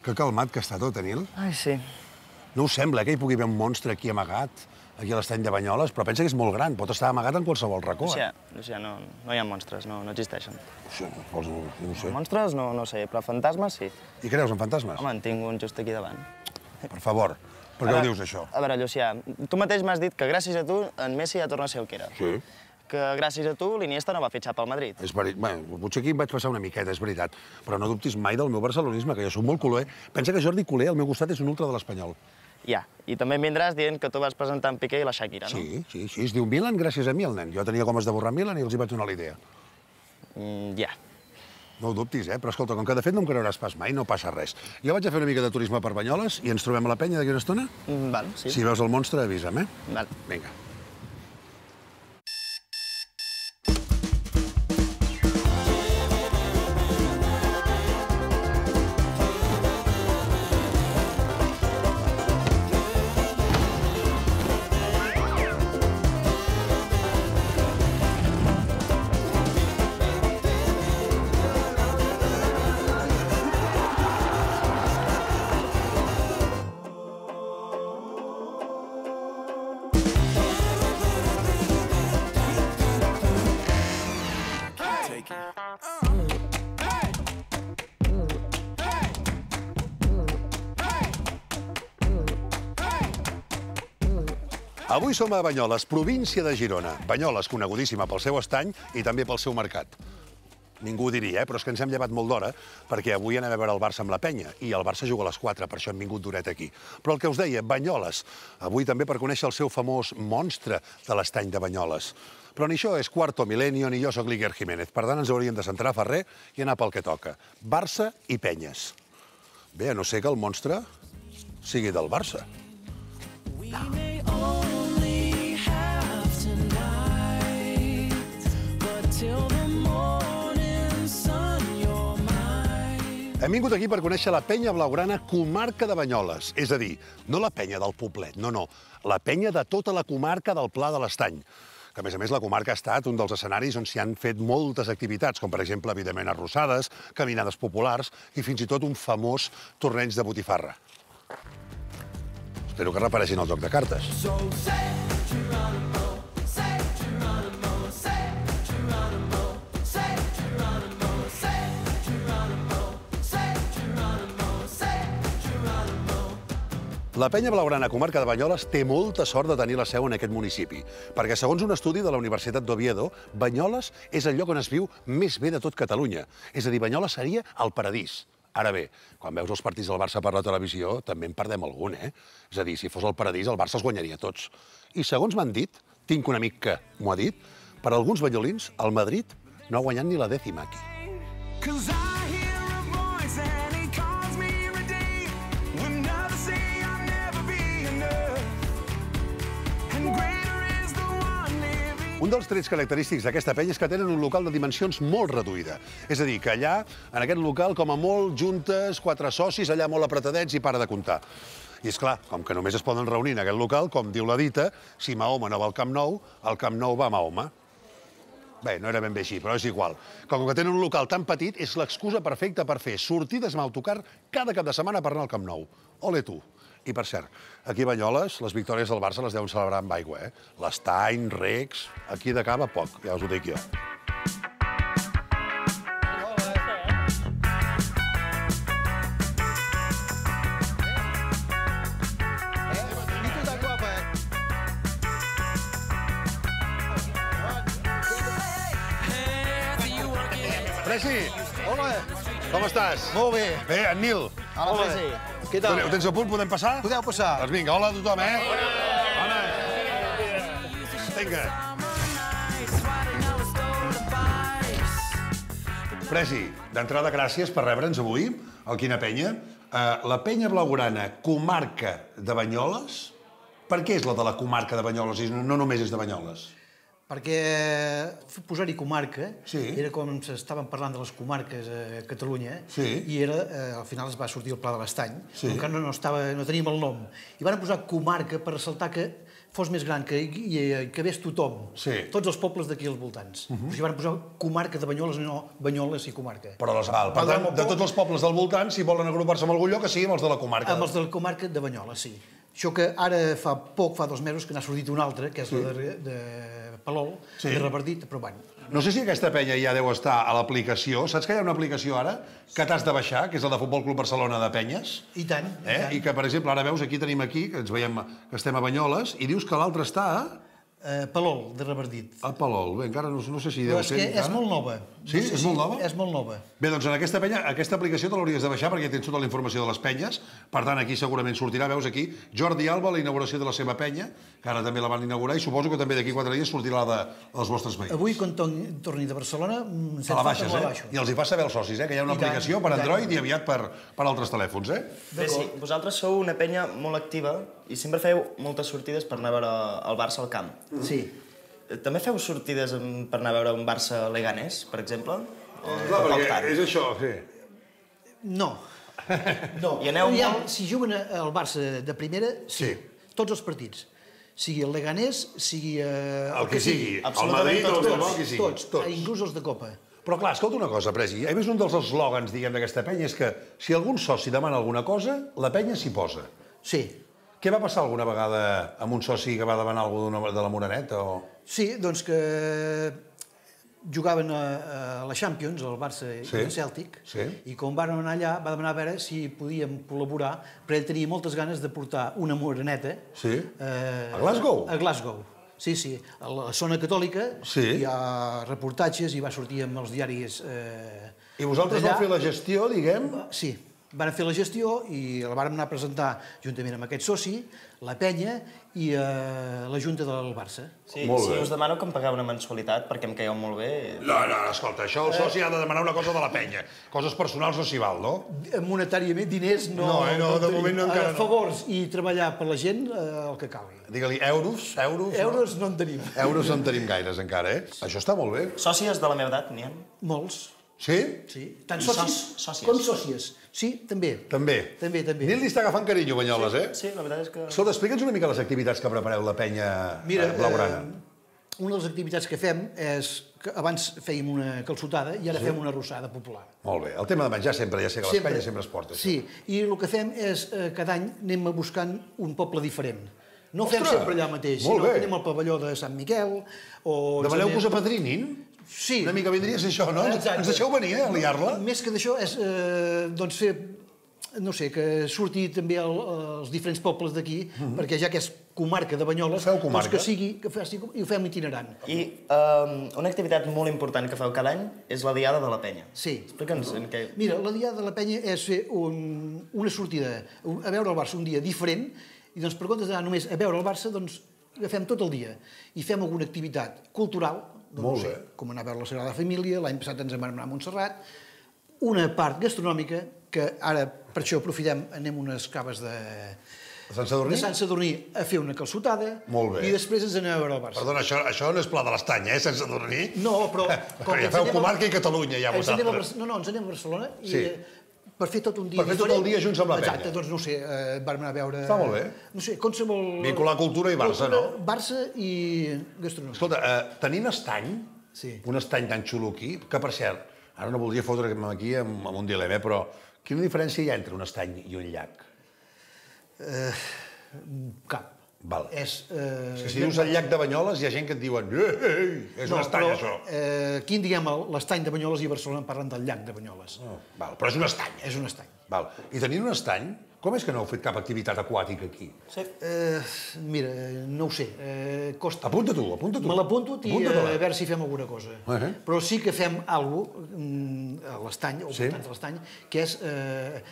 Que calmat que està tot, eh, Nil? Ai, sí. No us sembla que hi pugui haver un monstre aquí amagat, aquí a l'estany de Banyoles, però pensa que és molt gran, pot estar amagat en qualsevol racó, Lucia, eh? Lucia, no, no hi ha monstres, no, no existeixen. Sí, vols, no, no sé. Monstres no, no sé, però fantasmes sí. I creus en fantasmes? Home, en tinc un just aquí davant. Per favor, per què ho dius, això? A veure, Llucià, tu mateix m'has dit que gràcies a tu en Messi ja torna a ser el que era. Sí que gràcies a tu l'Iniesta no va fitxar pel Madrid. És veritat. Bé, potser aquí em vaig passar una miqueta, és veritat. Però no dubtis mai del meu barcelonisme, que jo sóc molt culer. Pensa que Jordi Culer, al meu costat, és un ultra de l'Espanyol. Ja, i també em vindràs dient que tu vas presentar en Piqué i la Shakira, no? Sí, sí, sí. Es diu Milan gràcies a mi, el nen. Jo tenia gomes de borrar Milan i els hi vaig donar la idea. Mm, ja. No ho dubtis, eh? Però escolta, com que de fet no em creuràs pas mai, no passa res. Jo vaig a fer una mica de turisme per Banyoles i ens trobem a la penya d'aquí una estona? Mm, val, sí. Si veus el monstre, avisa'm, eh? Val. Vinga. Avui som a Banyoles, província de Girona. Banyoles, conegudíssima pel seu estany i també pel seu mercat. Ningú ho diria, eh? però és que ens hem llevat molt d'hora, perquè avui anem a veure el Barça amb la penya, i el Barça juga a les 4, per això hem vingut duret aquí. Però el que us deia, Banyoles, avui també per conèixer el seu famós monstre de l'estany de Banyoles. Però ni això és Quarto Milenio, ni jo sóc Líger Jiménez. Per tant, ens hauríem de centrar a Ferrer i anar pel que toca. Barça i penyes. Bé, a no ser que el monstre sigui del Barça. No. Hem vingut aquí per conèixer la penya blaugrana comarca de Banyoles, és a dir, no la penya del poblet, no, no, la penya de tota la comarca del Pla de l'Estany que a més a més la comarca ha estat un dels escenaris on s'hi han fet moltes activitats, com per exemple, evidentment, arrossades, caminades populars i fins i tot un famós torneig de botifarra. Espero que repareixin el joc de cartes. So say, La penya blaugrana comarca de Banyoles té molta sort de tenir la seu en aquest municipi, perquè segons un estudi de la Universitat d'Oviedo, Banyoles és el lloc on es viu més bé de tot Catalunya. És a dir, Banyoles seria el paradís. Ara bé, quan veus els partits del Barça per la televisió, també en perdem algun, eh? És a dir, si fos el paradís, el Barça els guanyaria tots. I segons m'han dit, tinc un amic que m'ho ha dit, per alguns banyolins, el Madrid no ha guanyat ni la dècima aquí. Cause I... Un dels trets característics d'aquesta penya és que tenen un local de dimensions molt reduïda. És a dir, que allà, en aquest local, com a molt, juntes, quatre socis, allà molt apretadets i para de comptar. I és clar, com que només es poden reunir en aquest local, com diu la dita, si Mahoma no va al Camp Nou, el Camp Nou va a Mahoma. Bé, no era ben bé així, però és igual. Com que tenen un local tan petit, és l'excusa perfecta per fer sortides amb autocar cada cap de setmana per anar al Camp Nou. Ole tu! I, per cert, aquí a Banyoles, les victòries del Barça les deuen celebrar amb aigua, eh? L'estany, Rex... Aquí de poc, ja us ho dic jo. Presi, hola. Com estàs? Molt bé. Bé, en Nil. Hola, Presi. Què tal? Ho tens a punt? Podem passar? Podeu passar. Doncs vinga, hola a tothom, eh? Hola! Hola! Vinga. Presi, d'entrada, gràcies per rebre'ns avui al Quina Penya. Eh, la penya blaugrana, comarca de Banyoles, per què és la de la comarca de Banyoles i no només és de Banyoles? perquè eh, posar-hi comarca, sí. era com s'estaven parlant de les comarques a Catalunya, sí. i era, eh, al final es va sortir el Pla de l'Estany, sí. encara no, no, estava, no teníem el nom. I van posar comarca per ressaltar que fos més gran, que hi cabés eh, tothom, sí. tots els pobles d'aquí als voltants. Uh -huh. O sigui, van posar comarca de Banyoles, no Banyoles i comarca. Però les val. Per tant, de tots els pobles del voltant, si volen agrupar-se en algun lloc, que amb els de la comarca. Amb els de la comarca de Banyoles, sí. Això que ara fa poc, fa dos mesos, que n'ha sortit una altra, que és sí. la de, de Palol, sí. de repartit, però bueno. No sé si aquesta penya ja deu estar a l'aplicació. Saps que hi ha una aplicació ara que t'has de baixar, que és la de Futbol Club Barcelona de penyes? I tant, eh? i tant. I que, per exemple, ara veus, aquí tenim aquí, que ens veiem, que estem a Banyoles, i dius que l'altre està a a eh, Palol, de Reverdit. A ah, Palol, bé, encara no, no sé si deu Però és Que encara. és molt nova. Sí? No sé és molt nova? És molt nova. Bé, doncs en aquesta penya, aquesta aplicació te l'hauries de baixar perquè tens tota la informació de les penyes. Per tant, aquí segurament sortirà, veus aquí, Jordi Alba, la inauguració de la seva penya, que ara també la van inaugurar, i suposo que també d'aquí quatre dies sortirà la de, dels vostres veïns. Avui, quan torni de Barcelona, mm, te la baixes, eh? I els hi fa saber els socis, eh? Que hi ha una I aplicació tant, per Android i aviat per, per altres telèfons, eh? Bé, sí, vosaltres sou una penya molt activa i sempre feu moltes sortides per anar a veure el Barça al camp. Mm-hmm. Sí. Eh, també feu sortides per anar a veure un Barça Leganés, per exemple? O Clar, perquè tant? és això, sí. No. No. I aneu molt... Si juguen al Barça de primera, sí. sí. Tots els partits. Sigui el Leganés, sigui... Eh, el, el que, que sigui. sigui. El Madrid, tots, el Barça, que sigui. Tots, tots. inclús els de Copa. Però clar, escolta una cosa, Presi, a més un dels eslògans, diguem, d'aquesta penya, és que si algun soci demana alguna cosa, la penya s'hi posa. Sí. Què va passar alguna vegada amb un soci que va demanar algú de la Moreneta? O... Sí, doncs que jugaven a, a la Champions, al Barça sí. i Celtic, sí. i quan van anar allà va demanar a veure si podíem col·laborar, perquè ell tenia moltes ganes de portar una moreneta sí. eh, a Glasgow. A Glasgow. Sí, sí, a la zona catòlica sí. hi ha reportatges i va sortir amb els diaris eh, I vosaltres vau fer la gestió, diguem? Sí, van fer la gestió i la vam anar a presentar juntament amb aquest soci, la penya i eh, la Junta del Barça. Sí, molt si us demano que em pagueu una mensualitat perquè em caieu molt bé... No, no, escolta, això el soci ha de demanar una cosa de la penya. Coses personals no s'hi val, no? Eh, monetàriament, diners no... No, eh, no, no de moment no eh, encara no. Favors i treballar per la gent eh, el que calgui. Digue-li euros, euros... Euros no, no en tenim. Euros no en tenim gaires encara, eh? Això està molt bé. Sòcies de la meva edat n'hi ha? Molts. Sí? Sí. Tant socis, socis com sòcies. Sí, també. També. També, també. Nil li està agafant carinyo, Banyoles, sí, eh? Sí, la veritat és que... Escolta, explica'ns una mica les activitats que prepareu la penya Mira, eh, blaugrana. Eh, una de les activitats que fem és que abans fèiem una calçotada i ara sí. fem una rossada popular. Molt bé. El tema de menjar sempre, ja sé que sempre. les penyes sempre es porta. Sí, i el que fem és eh, cada any anem buscant un poble diferent. No Ostres, fem sempre allà mateix, sinó que anem al pavelló de Sant Miquel... O Demaneu que us Padrinin? Sí. Una mica vindria a ser això, no? Exacte. Ens deixeu venir a liar-la? Més que d'això és eh, doncs fer no sé, que surti també el, els diferents pobles d'aquí, mm -hmm. perquè ja que és comarca de Banyoles, feu comarca. doncs que sigui, que faci, i ho fem itinerant. I um, una activitat molt important que feu cada any és la Diada de la Penya. Sí. Explica'ns en què... Mira, la Diada de la Penya és fer un, una sortida a veure el Barça un dia diferent, i doncs per comptes d'anar només a veure el Barça, doncs agafem tot el dia i fem alguna activitat cultural, doncs, Molt bé. com anar a veure la Sagrada Família, l'any passat ens vam anar a Montserrat, una part gastronòmica que ara per això aprofitem, anem unes caves de... A Sant Sadurní? De Sant Sadurní a fer una calçotada. Molt bé. I després ens anem a veure el Barça. Perdona, això, això no és Pla de l'Estany, eh, Sant Sadurní? No, però... Com que ja feu comarca a... i Catalunya, ja vosaltres. No, no, ens anem a Barcelona i sí. Eh, per fer tot un dia... Per fer tot el dia junts amb la penya. Exacte, doncs no sé, eh, vam anar a veure... Està molt bé. No sé, molt... Vincular cultura i Barça, cultura, no? Barça i gastronomia. Escolta, eh, tenint estany, sí. un estany tan xulo aquí, que per cert, ara no voldria fotre'm aquí amb, amb un dilema, eh, però quina diferència hi ha entre un estany i un llac? Eh, cap. Val. És, eh, és que si dius el llac de Banyoles hi ha gent que et diuen ei, eh, ei, eh, eh, és no, un estany, però, això. Eh, quin en diem l'estany de Banyoles i Barcelona parlen del llac de Banyoles. Oh, val, però és un estany. És un estany. Val. I tenint un estany, com és que no heu fet cap activitat aquàtica aquí? Sí. Eh, mira, no ho sé. Eh, costa. Apunta tu, apunta tu. Me l'apunto i a veure si fem alguna cosa. Uh -huh. Però sí que fem alguna cosa mm, a l'estany, o sí? l'estany, que és... Eh,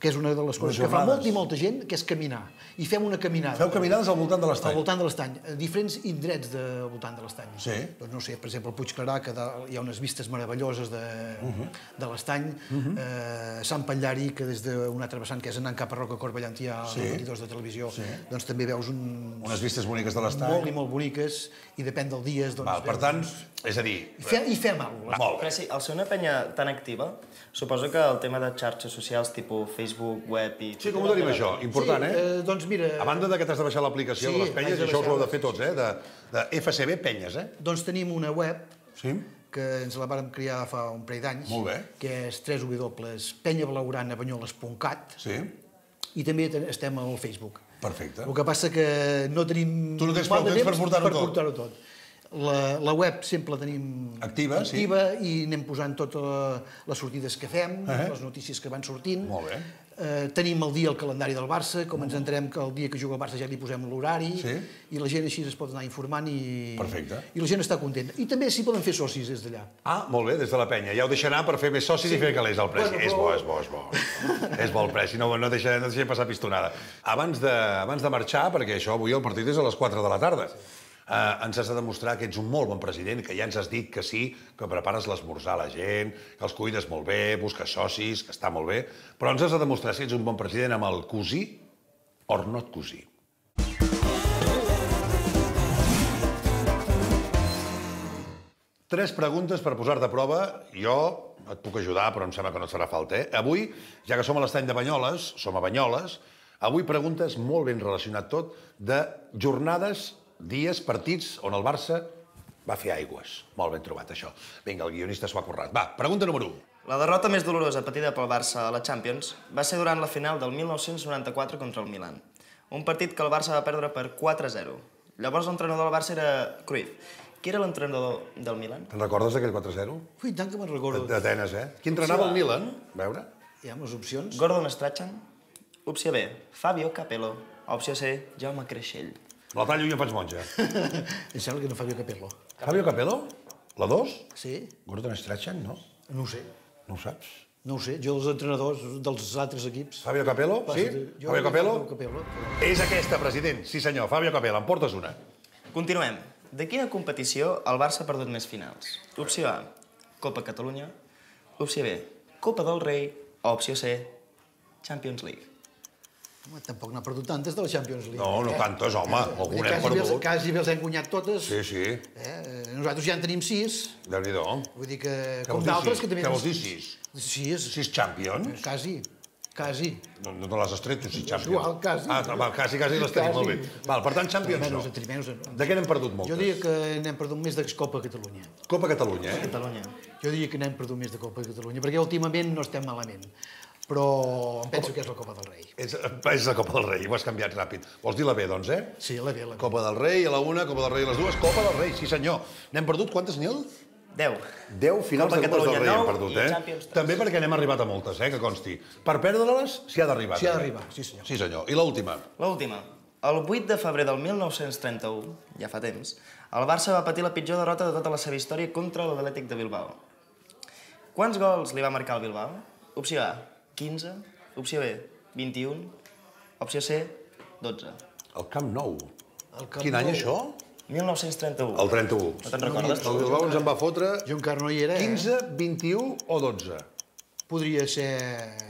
que és una de les coses que fa molta i molta gent, que és caminar. I fem una caminada. Feu caminades al voltant de l'estany. Al voltant de l'estany, a eh, diferents indrets al voltant de l'estany. Sí. Doncs no sé, per exemple, el Puig Clarà, que hi ha unes vistes meravelloses de, uh -huh. de l'estany. Uh -huh. eh, Sant Pallari, que des d'un altre vessant, que és anant cap a Roca Corbellant, hi ha sí. de televisió, sí. doncs també veus un... Unes vistes boniques de l'estany. Molt i molt boniques, i depèn del dia. Doncs, Val, per tant, és a dir... I, fe, i fem alguna cosa. Molt bé. Però sí, ser una penya tan activa, Suposo que el tema de xarxes socials tipus Facebook, web i... Sí, com ho tenim això? Important, sí, eh? eh? Doncs mira... A banda de que t'has de baixar l'aplicació sí, de les penyes, de això us ho heu de fer tots, eh? De, de FCB penyes, eh? Doncs tenim una web sí? que ens la vàrem crear fa un parell d'anys, que és www.penyablauranabanyoles.cat sí. i també estem al Facebook. Perfecte. El que passa que no tenim... Tu no tens prou temps per portar-ho per tot. Portar tot. La, la web sempre la tenim activa, activa sí. i anem posant totes les sortides que fem, uh eh. -huh. les notícies que van sortint. Molt bé. Eh, tenim el dia el calendari del Barça, com ens entrem que el dia que juga el Barça ja li posem l'horari, sí. i la gent així es pot anar informant i, Perfecte. i la gent està contenta. I també s'hi poden fer socis des d'allà. Ah, molt bé, des de la penya. Ja ho deixarà per fer més socis sí. i fer calés al preci. Bueno, és bo, és bo, és bo. és bo el preci, no, no, deixarem, no deixarem passar pistonada. Abans de, abans de marxar, perquè això avui el partit és a les 4 de la tarda, sí eh, ens has de demostrar que ets un molt bon president, que ja ens has dit que sí, que prepares l'esmorzar a la gent, que els cuides molt bé, busques socis, que està molt bé, però ens has de demostrar si ets un bon president amb el cosí o no et cosí. Tres preguntes per posar-te a prova. Jo et puc ajudar, però em sembla que no et farà falta. Eh? Avui, ja que som a l'estany de Banyoles, som a Banyoles, avui preguntes molt ben relacionat tot de jornades dies, partits, on el Barça va fer aigües. Molt ben trobat, això. Vinga, el guionista s'ho ha currat. Va, pregunta número 1. La derrota més dolorosa patida pel Barça a la Champions va ser durant la final del 1994 contra el Milan. Un partit que el Barça va perdre per 4-0. Llavors l'entrenador del Barça era Cruyff. Qui era l'entrenador del Milan? Te'n recordes d'aquell 4-0? Ui, tant que me'n recordo. D'Atenes, eh? Qui entrenava el Milan? A veure. Hi ha més opcions. Gordon Strachan. Opció B, Fabio Capello. Opció C, Jaume Creixell. La tallo i em faig monja. em sembla que no Fabio Capello. Fabio Capello? La 2? Sí. Gordon Strachan, no? No ho sé. No ho saps? No ho sé, jo dels entrenadors dels altres equips... Fabio Capello? Passa, sí? Jo Fabio Capello? Fabio Capello. És aquesta, president. Sí, senyor, Fabio Capello, em portes una. Continuem. De quina competició el Barça ha perdut més finals? Opció A, Copa Catalunya. Opció B, Copa del Rei. O opció C, Champions League. Home, tampoc n'ha perdut tantes de la Champions League. No, no tantes, home. Eh, alguna eh, quasi hem perdut. quasi bé els hem guanyat totes. Sí, sí. Eh? Nosaltres ja en tenim sis. déu nhi Vull dir que, com d'altres... Que també... Què vols dir sis? Sis. Sis Champions? Eh, quasi. Quasi. No, no te l'has estret, tu, sis Champions. Igual, quasi. Ah, val, quasi, quasi les tenim, molt bé. Val, per tant, Champions no. Trimenos, no. De què n'hem perdut moltes? Jo diria que n'hem perdut més de Copa Catalunya. Copa Catalunya, eh? Copa Catalunya. Jo diria que n'hem perdut més de Copa Catalunya, perquè últimament no estem malament però... Penso que és la Copa del Rei. És, és la Copa del Rei, ho has canviat ràpid. Vols dir la B, doncs, eh? Sí, la B, la B. Copa del Rei, a la una, Copa del Rei, a les dues, Copa del Rei, sí senyor. N'hem perdut quantes, Nil? 10. 10 finals Copa de Copa del Rei hem perdut, eh? També perquè n'hem arribat a moltes, eh, que consti. Per perdre-les s'hi ha d'arribar. S'hi ha d'arribar, sí senyor. Sí senyor. I l'última? L'última. El 8 de febrer del 1931, ja fa temps, el Barça va patir la pitjor derrota de tota la seva història contra l'Atlètic de Bilbao. Quants gols li va marcar el Bilbao? Opció A, 15, opció B, 21, opció C, 12. El Camp Nou. El Camp Quin any, nou. això? 1931. El 31. No te'n recordes? El Bilbao ens en va fotre... Jo encara no hi era, eh? 15, 21 o 12? Podria ser...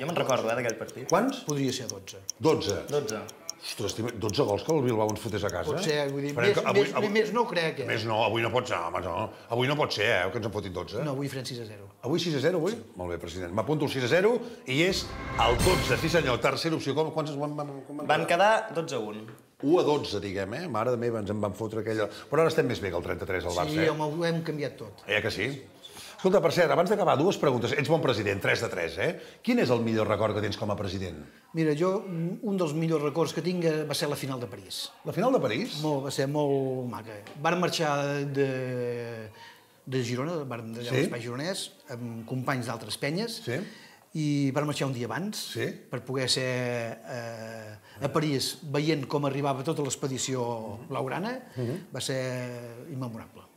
Jo me'n recordo, eh, d'aquell partit. Quants? Podria ser 12. 12. 12. Ostres, 12 gols que el Bilbao ens fotés a casa? Pot ser, vull dir, més, que, avui, més, avui, més no ho crec, eh? Més no, avui no pot ser, home, no. Avui no pot ser, eh, que ens han fotit 12. No, avui farem 6 a 0. Avui 6 a 0, avui? Sí. Molt bé, president. M'apunto el 6 a 0 i és el 12, sí senyor, tercera opció. Com, quants es van, van, van, van quedar? Van quedar 12 a 1. 1 a 12, diguem, eh? Mare de meva, ens en van fotre aquella... Però ara estem més bé que el 33 al Barça, sí, eh? Sí, home, ho hem canviat tot. Eh, que sí? sí. Escolta, per cert, abans d'acabar, dues preguntes. Ets bon president, 3 de 3, eh? Quin és el millor record que tens com a president? Mira, jo, un dels millors records que tinc eh, va ser la final de París. La final de París? Molt, va ser molt maca. Van marxar de, de Girona, van de sí? l'espai gironès, amb companys d'altres penyes, sí? i van marxar un dia abans sí? per poder ser eh, a París veient com arribava tota l'expedició blaugrana. Uh mhm. -huh. Va ser immemorable.